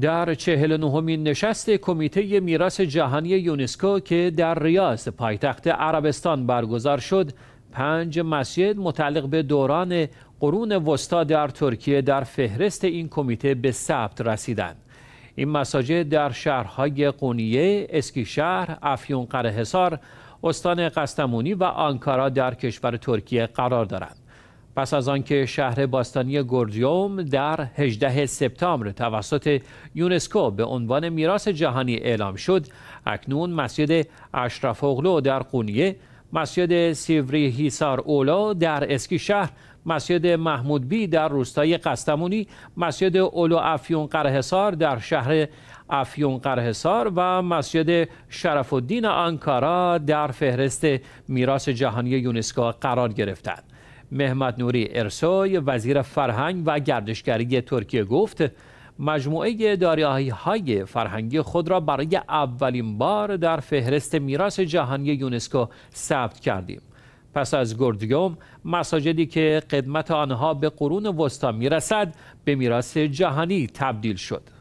در چهل نهمین نشست کمیته میراث جهانی یونسکو که در ریاض پایتخت عربستان برگزار شد پنج مسجد متعلق به دوران قرون وسطا در ترکیه در فهرست این کمیته به ثبت رسیدند این مساجد در شهرهای قونیه، اسکیشهر، افیون قرهسار، استان قستمونی و آنکارا در کشور ترکیه قرار دارند پس از آنکه شهر باستانی گوردیوم در 18 سپتامبر توسط یونسکو به عنوان میراث جهانی اعلام شد اکنون مسجد اشرف اغلو در قونیه مسجد سیوری هیسار اولا در اسکی شهر مسجد محمود بی در روستای قستمونی مسجد اولو افیون قرهسار در شهر افیون قرهسار و مسجد شرف الدین آنکارا در فهرست میراث جهانی یونسکو قرار گرفتند محمد نوری ارسای وزیر فرهنگ و گردشگری ترکیه گفت مجموعه داریاهی های فرهنگی خود را برای اولین بار در فهرست میراث جهانی یونسکو ثبت کردیم پس از گردیوم مساجدی که قدمت آنها به قرون وسطا میرسد به میراث جهانی تبدیل شد